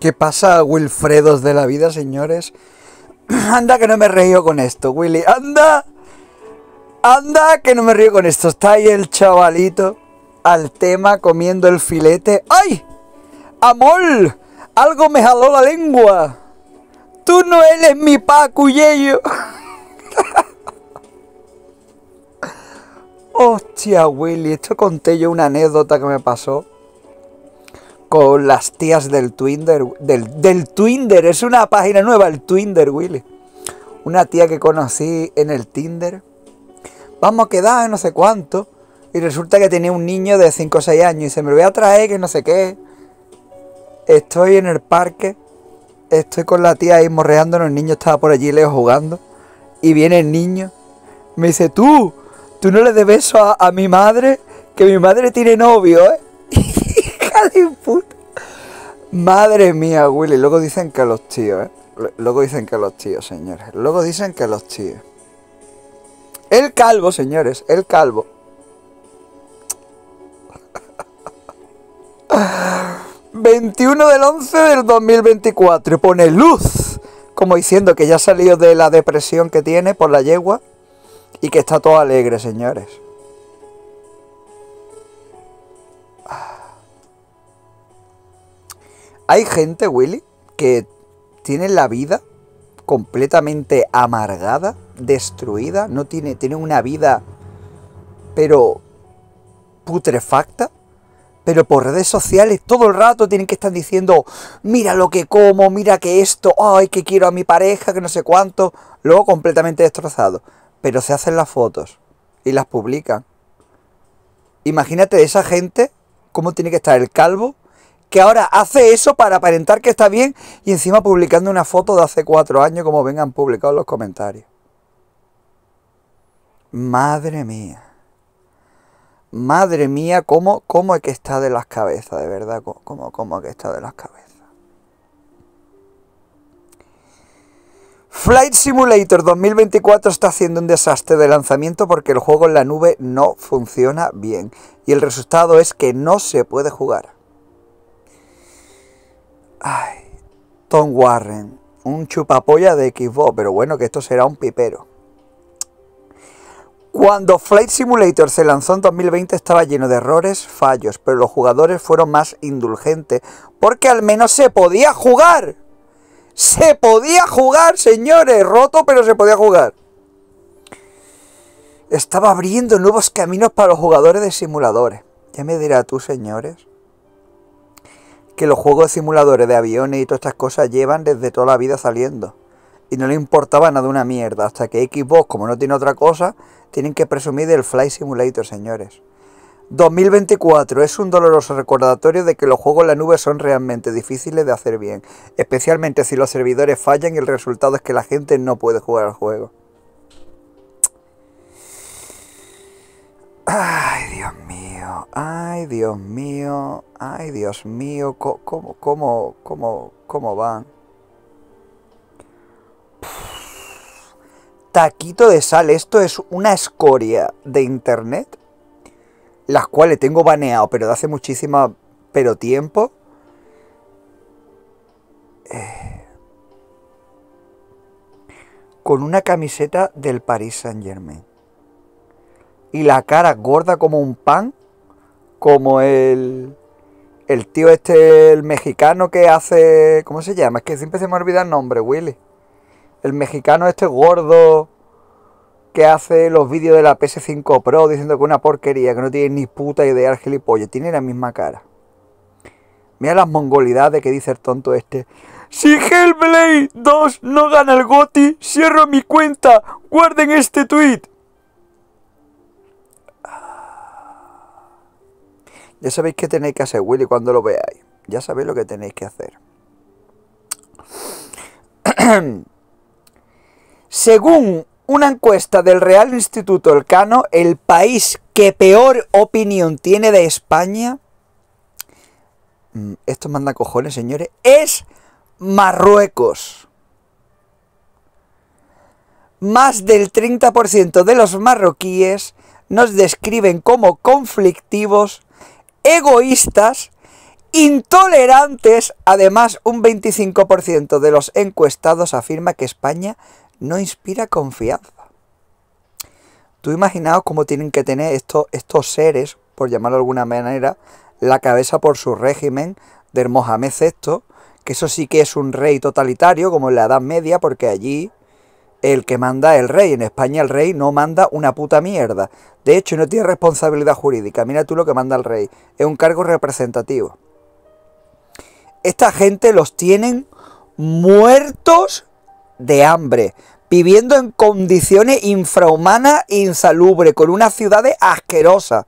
¿Qué pasa, Wilfredos de la vida, señores? Anda que no me río con esto, Willy. Anda. Anda que no me río con esto. Está ahí el chavalito al tema comiendo el filete. ¡Ay! ¡Amor! Algo me jaló la lengua. Tú no eres mi yello. Hostia, Willy, esto conté yo una anécdota que me pasó con las tías del Twinder. Del, del Twinder, es una página nueva, el Twinder, Willy. Una tía que conocí en el Tinder. Vamos a quedar, no sé cuánto. Y resulta que tenía un niño de 5 o 6 años y se me lo voy a traer, que no sé qué. Estoy en el parque, estoy con la tía ahí morreando el niño estaba por allí lejos jugando. Y viene el niño, me dice, tú, tú no le des beso a mi madre, que mi madre tiene novio, ¿eh? Madre mía, Willy. Luego dicen que los tíos, ¿eh? Luego dicen que los tíos, señores. Luego dicen que los tíos. El calvo, señores. El calvo. ...21 del 11 del 2024... ...pone luz... ...como diciendo que ya ha salido de la depresión que tiene... ...por la yegua... ...y que está todo alegre, señores... Hay gente, Willy, que tiene la vida completamente amargada, destruida, no tiene, tiene una vida, pero putrefacta, pero por redes sociales todo el rato tienen que estar diciendo, mira lo que como, mira que esto, ay, que quiero a mi pareja, que no sé cuánto, luego completamente destrozado. Pero se hacen las fotos y las publican. Imagínate esa gente, cómo tiene que estar el calvo que ahora hace eso para aparentar que está bien y encima publicando una foto de hace cuatro años como vengan publicados los comentarios. Madre mía. Madre mía, cómo, cómo es que está de las cabezas, de verdad, cómo, cómo es que está de las cabezas. Flight Simulator 2024 está haciendo un desastre de lanzamiento porque el juego en la nube no funciona bien y el resultado es que no se puede jugar. Ay, Tom Warren, un chupapolla de Xbox, pero bueno, que esto será un pipero. Cuando Flight Simulator se lanzó en 2020 estaba lleno de errores, fallos, pero los jugadores fueron más indulgentes porque al menos se podía jugar. Se podía jugar, señores, roto, pero se podía jugar. Estaba abriendo nuevos caminos para los jugadores de simuladores. Ya me dirá tú, señores que los juegos de simuladores de aviones y todas estas cosas llevan desde toda la vida saliendo. Y no le importaba nada una mierda, hasta que Xbox, como no tiene otra cosa, tienen que presumir del Fly Simulator, señores. 2024 es un doloroso recordatorio de que los juegos en la nube son realmente difíciles de hacer bien, especialmente si los servidores fallan y el resultado es que la gente no puede jugar al juego. Ah, ay Dios mío, ay Dios mío, ¿cómo, cómo, cómo, cómo van. taquito de sal, esto es una escoria de internet, las cuales tengo baneado, pero de hace muchísima, pero tiempo. Eh, con una camiseta del Paris Saint Germain y la cara gorda como un pan como el, el tío este, el mexicano que hace, ¿cómo se llama? Es que siempre se me olvida el nombre, Willy. El mexicano este gordo que hace los vídeos de la PS5 Pro diciendo que es una porquería, que no tiene ni puta idea y pollo tiene la misma cara. Mira las mongolidades que dice el tonto este. Si Hellblade 2 no gana el GOTI, cierro mi cuenta. Guarden este tweet. Ya sabéis qué tenéis que hacer, Willy, cuando lo veáis. Ya sabéis lo que tenéis que hacer. Según una encuesta del Real Instituto Elcano, el país que peor opinión tiene de España, mm, esto manda cojones, señores, es Marruecos. Más del 30% de los marroquíes nos describen como conflictivos egoístas, intolerantes. Además, un 25% de los encuestados afirma que España no inspira confianza. Tú imaginaos cómo tienen que tener estos, estos seres, por llamarlo de alguna manera, la cabeza por su régimen del Mohamed VI, que eso sí que es un rey totalitario, como en la Edad Media, porque allí el que manda el rey. En España el rey no manda una puta mierda. De hecho, no tiene responsabilidad jurídica. Mira tú lo que manda el rey. Es un cargo representativo. Esta gente los tienen muertos de hambre, viviendo en condiciones infrahumanas, e insalubre, con unas ciudades asquerosas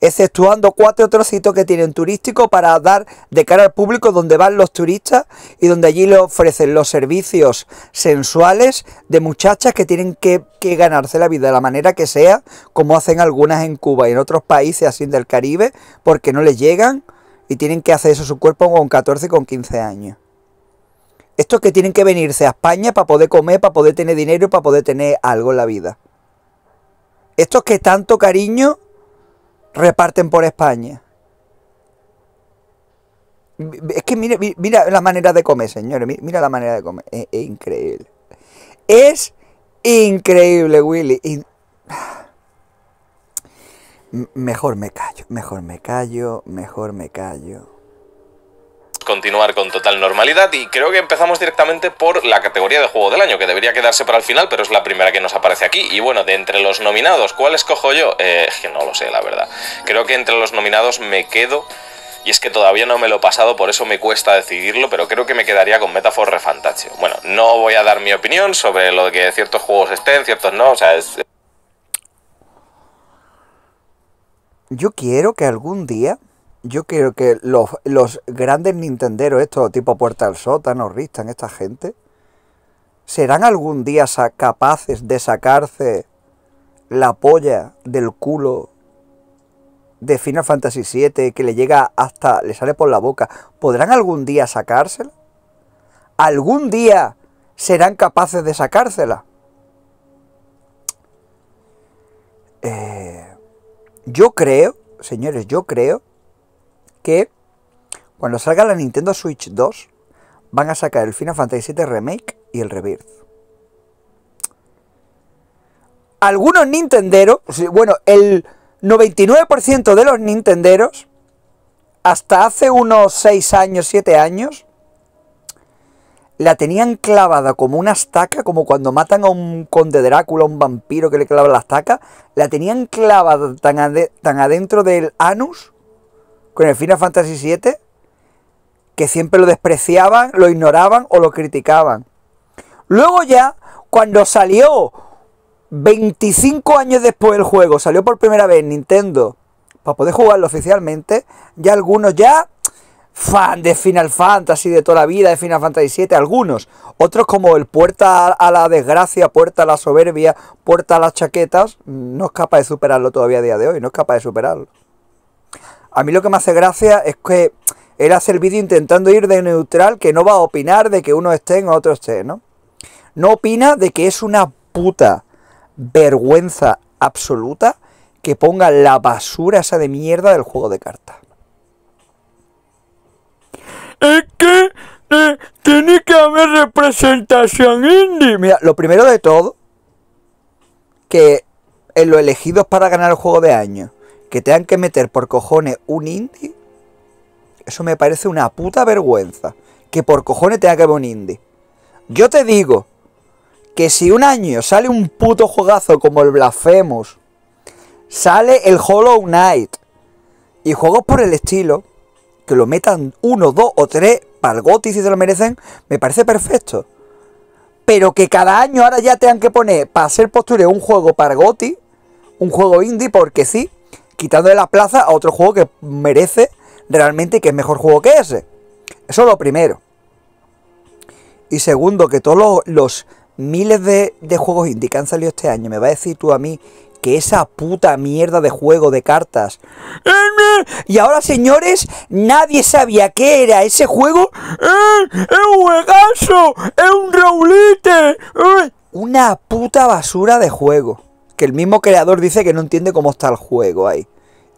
exceptuando cuatro trocitos que tienen turístico para dar de cara al público donde van los turistas y donde allí le ofrecen los servicios sensuales de muchachas que tienen que, ganarse la vida de la manera que sea, como hacen algunas en Cuba y en otros países así del Caribe, porque no les llegan y tienen que hacer eso su cuerpo con 14 con 15 años. Estos que tienen que venirse a España para poder comer, para poder tener dinero y para poder tener algo en la vida. Estos que tanto cariño reparten por España. Es que mira, mira la manera de comer, señores. Mira la manera de comer. Es, increíble. Es increíble, Willy. Mejor me callo, mejor me callo, mejor me callo continuar con total normalidad y creo que empezamos directamente por la categoría de juego del año, que debería quedarse para el final, pero es la primera que nos aparece aquí. Y bueno, de entre los nominados, ¿cuál escojo yo? Eh, que no lo sé, la verdad. Creo que entre los nominados me quedo... Y es que todavía no me lo he pasado, por eso me cuesta decidirlo, pero creo que me quedaría con Metaphor ReFantazio. Bueno, no voy a dar mi opinión sobre lo de que ciertos juegos estén, ciertos no, o sea, es... Eh. Yo quiero que algún día yo creo que los, grandes nintenderos, estos tipo Puerta al Sótano, Ristan, esta gente, ¿serán algún día capaces de sacarse la polla del culo de Final Fantasy VII que le llega hasta, le sale por la boca, ¿podrán algún día sacársela? ¿Algún día serán capaces de sacársela? Eh, yo creo, señores, yo creo que cuando salga la Nintendo Switch 2 van a sacar el Final Fantasy VII Remake y el Rebirth. Algunos nintenderos, bueno, el 99% de los nintenderos, hasta hace unos 6 años, 7 años, la tenían clavada como una estaca, como cuando matan a un conde Drácula, a un vampiro que le clava la estaca, la tenían clavada tan, tan adentro del anus con el Final Fantasy VII, que siempre lo despreciaban, lo ignoraban o lo criticaban. Luego ya, cuando salió 25 años después del juego, salió por primera vez en Nintendo, para poder jugarlo oficialmente, ya algunos ya fan de Final Fantasy de toda la vida, de Final Fantasy VII, algunos, otros como el puerta a la desgracia, puerta a la soberbia, puerta a las chaquetas, no es capaz de superarlo todavía a día de hoy, no es capaz de superarlo. A mí lo que me hace gracia es que él hace el vídeo intentando ir de neutral, que no va a opinar de que uno esté en otro esté, ¿no? No opina de que es una puta vergüenza absoluta que ponga la basura esa de mierda del juego de cartas. Es que eh, tiene que haber representación indie. Mira, lo primero de todo, que en los elegidos para ganar el juego de año, que tengan que meter por cojones un indie, eso me parece una puta vergüenza. Que por cojones tenga que haber un indie. Yo te digo que si un año sale un puto juegazo como el Blasphemous, sale el Hollow Knight y juegos por el estilo, que lo metan uno, dos o tres para el si se lo merecen, me parece perfecto. Pero que cada año ahora ya tengan que poner para hacer posture un juego para Goti, un juego indie, porque sí, Quitando de la plaza a otro juego que merece realmente que es mejor juego que ese. Eso es lo primero. Y segundo, que todos los, miles de, juegos indie que han salido este año, me va a decir tú a mí que esa puta mierda de juego de cartas. Y ahora, señores, nadie sabía qué era ese juego. ¡Es un juegazo! ¡Es un raulite! ¡Una puta basura de juego! que el mismo creador dice que no entiende cómo está el juego ahí.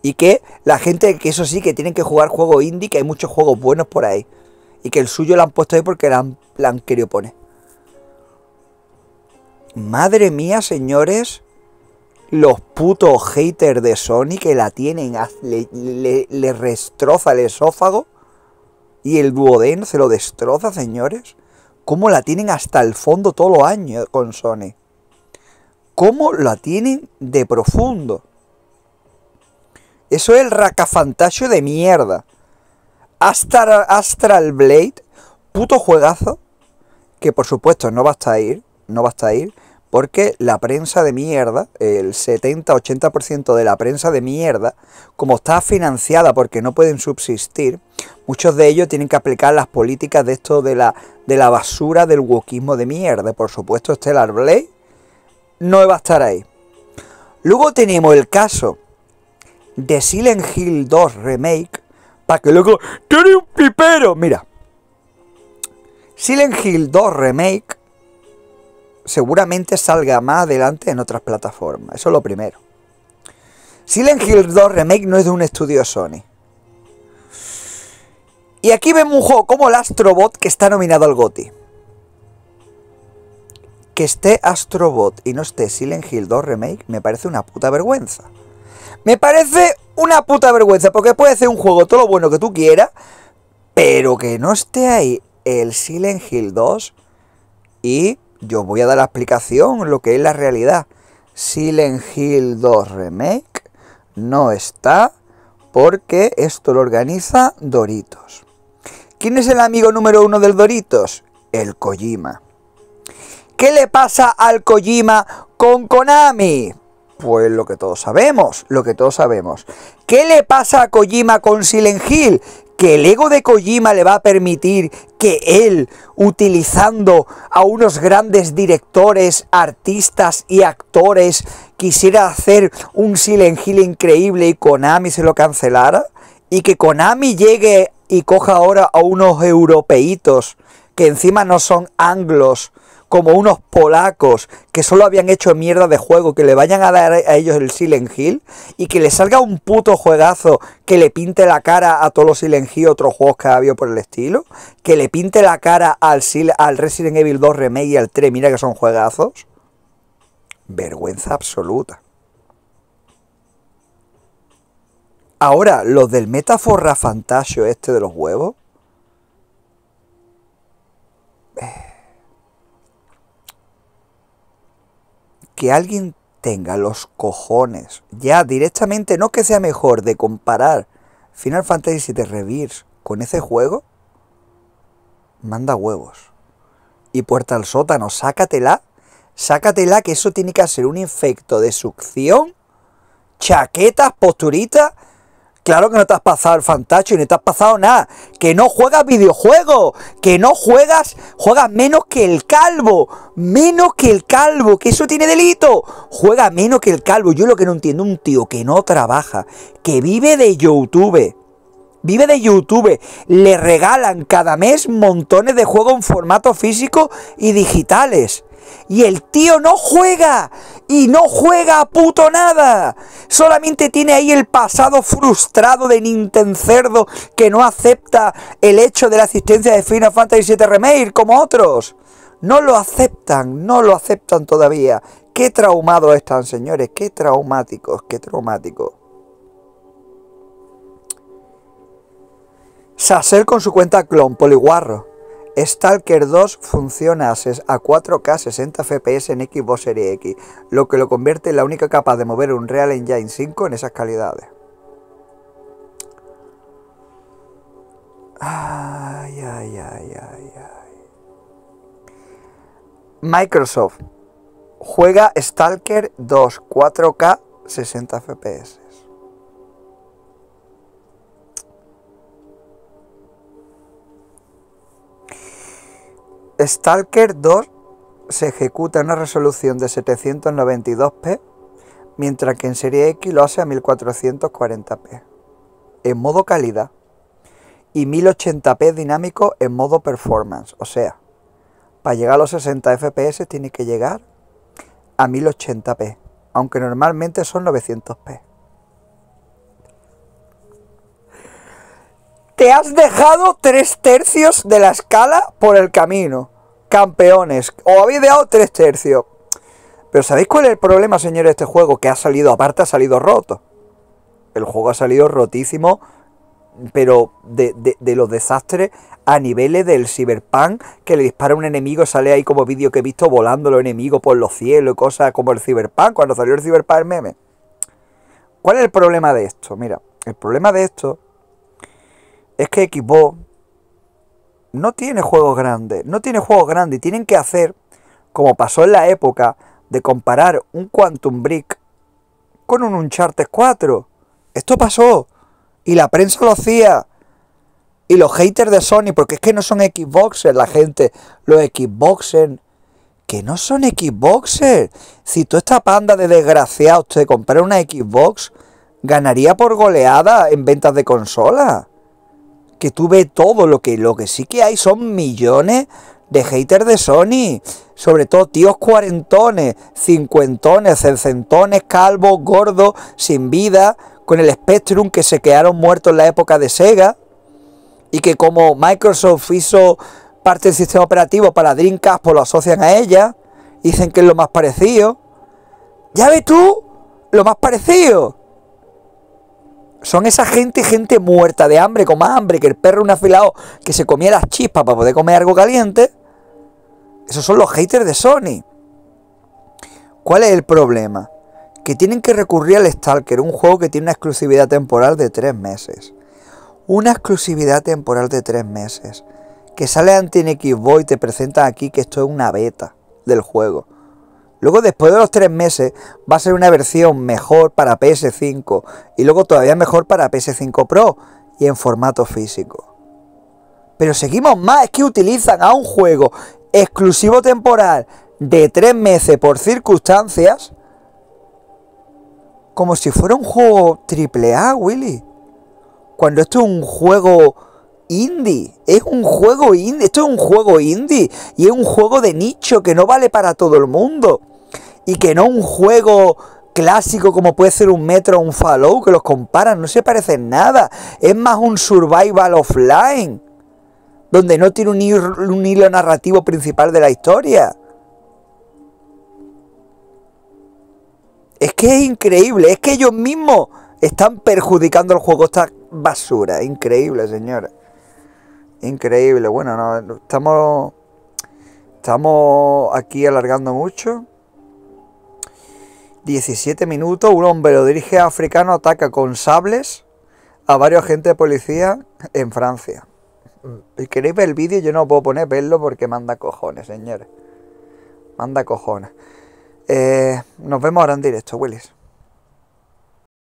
Y que la gente, que eso sí, que tienen que jugar juegos indie, que hay muchos juegos buenos por ahí. Y que el suyo lo han puesto ahí porque la han, querido poner. Madre mía, señores. Los putos haters de Sony que la tienen, le, le, restroza el esófago. Y el duodeno se lo destroza, señores. ¿Cómo la tienen hasta el fondo todos los años con Sony? cómo la tienen de profundo. Eso es el racafantasio de mierda. Astral, Astral Blade, puto juegazo, que por supuesto no basta a ir, no basta a ir, porque la prensa de mierda, el 70-80% de la prensa de mierda, como está financiada porque no pueden subsistir, muchos de ellos tienen que aplicar las políticas de esto de la, de la basura del wokismo de mierda. Por supuesto, Stellar Blade no va a estar ahí. Luego tenemos el caso de Silent Hill 2 Remake, para que luego... ¡Tiene un pipero! Mira. Silent Hill 2 Remake seguramente salga más adelante en otras plataformas. Eso es lo primero. Silent Hill 2 Remake no es de un estudio Sony. Y aquí vemos un juego como el Astrobot que está nominado al GOTI que esté Astrobot y no esté Silent Hill 2 Remake me parece una puta vergüenza. Me parece una puta vergüenza, porque puede ser un juego todo lo bueno que tú quieras, pero que no esté ahí el Silent Hill 2 y yo voy a dar la explicación, lo que es la realidad. Silent Hill 2 Remake no está porque esto lo organiza Doritos. ¿Quién es el amigo número uno del Doritos? El Kojima. ¿Qué le pasa al Kojima con Konami? Pues lo que todos sabemos, lo que todos sabemos. ¿Qué le pasa a Kojima con Silent Hill? que el ego de Kojima le va a permitir que él, utilizando a unos grandes directores, artistas y actores, quisiera hacer un Silent Hill increíble y Konami se lo cancelara? ¿Y que Konami llegue y coja ahora a unos europeitos que encima no son anglos como unos polacos que solo habían hecho mierda de juego, que le vayan a dar a ellos el Silent Hill y que le salga un puto juegazo que le pinte la cara a todos los Silent Hill, otros juegos que ha habido por el estilo, que le pinte la cara al, al Resident Evil 2 Remake y al 3, mira que son juegazos. Vergüenza absoluta. Ahora, los del Metaforra Fantasio este de los huevos. Eh, que alguien tenga los cojones, ya directamente, no que sea mejor de comparar Final Fantasy VII Rebirth con ese juego, manda huevos. Y puerta al sótano, sácatela, sácatela, que eso tiene que hacer un efecto de succión, chaquetas, posturitas Claro que no te has pasado el fantacho y no te has pasado nada. Que no juegas videojuegos. Que no juegas. Juegas menos que el calvo. Menos que el calvo. Que eso tiene delito. Juega menos que el calvo. Yo lo que no entiendo, un tío que no trabaja. Que vive de YouTube. Vive de YouTube. Le regalan cada mes montones de juegos en formato físico y digitales. Y el tío no juega. Y no juega a puto nada. Solamente tiene ahí el pasado frustrado de Nintendo que no acepta el hecho de la asistencia de Final Fantasy VII Remake como otros. No lo aceptan, no lo aceptan todavía. Qué traumados están, señores. Qué traumáticos, qué traumáticos. Sacer con su cuenta clon, poliguarro. Stalker 2 funciona a 4K 60 FPS en Xbox Series X, lo que lo convierte en la única capaz de mover un Real Engine 5 en esas calidades. Microsoft juega Stalker 2 4K 60 FPS. Stalker 2 se ejecuta en una resolución de 792p, mientras que en serie X lo hace a 1440p, en modo calidad, y 1080p dinámico en modo performance, o sea, para llegar a los 60 FPS tiene que llegar a 1080p, aunque normalmente son 900p. Te has dejado tres tercios de la escala por el camino. Campeones. O habéis dejado tres tercios. Pero ¿sabéis cuál es el problema, señores, de este juego? Que ha salido, aparte ha salido roto. El juego ha salido rotísimo, pero de, los desastres a niveles del cyberpunk, que le dispara un enemigo, sale ahí como vídeo que he visto volando los enemigos por los cielos y cosas como el cyberpunk, cuando salió el cyberpunk el meme. ¿Cuál es el problema de esto? Mira, el problema de esto es que Xbox no tiene juegos grandes, no tiene juegos grandes y tienen que hacer, como pasó en la época, de comparar un Quantum Brick con un Uncharted 4. Esto pasó y la prensa lo hacía. Y los haters de Sony, porque es que no son Xboxers la gente, los Xboxers, que no son Xboxers. Si tú esta panda de desgraciados te comprara una Xbox, ganaría por goleada en ventas de consola que tú todo lo que, lo que sí que hay son millones de haters de Sony. Sobre todo tíos cuarentones, cincuentones, cercentones, calvos, gordos, sin vida, con el Spectrum que se quedaron muertos en la época de Sega. Y que como Microsoft hizo parte del sistema operativo para Dreamcast, pues lo asocian a ella. Dicen que es lo más parecido. Ya ves tú, lo más parecido. Son esa gente, gente muerta de hambre, con más hambre que el perro un afilado que se comía las chispas para poder comer algo caliente. Esos son los haters de Sony. ¿Cuál es el problema? Que tienen que recurrir al Stalker, un juego que tiene una exclusividad temporal de tres meses. Una exclusividad temporal de tres meses. Que sale ante en Xbox y te presentan aquí que esto es una beta del juego. Luego después de los tres meses va a ser una versión mejor para PS5 y luego todavía mejor para PS5 Pro y en formato físico. Pero seguimos más, es que utilizan a un juego exclusivo temporal de tres meses por circunstancias como si fuera un juego AAA, Willy. Cuando esto es un juego indie. Es un juego indie. Esto es un juego indie. Y es un juego de nicho que no vale para todo el mundo y que no un juego clásico como puede ser un Metro o un Fallout, que los comparan, no se parecen nada. Es más un survival offline, donde no tiene un hilo, narrativo principal de la historia. Es que es increíble, es que ellos mismos están perjudicando el juego esta basura. Increíble, señora. Increíble. Bueno, no, estamos, estamos aquí alargando mucho. 17 minutos, un hombre lo dirige africano ataca con sables a varios agentes de policía en Francia. Si queréis ver el vídeo, yo no puedo poner verlo porque manda cojones, señores. Manda cojones. Eh, nos vemos ahora en directo, Willis.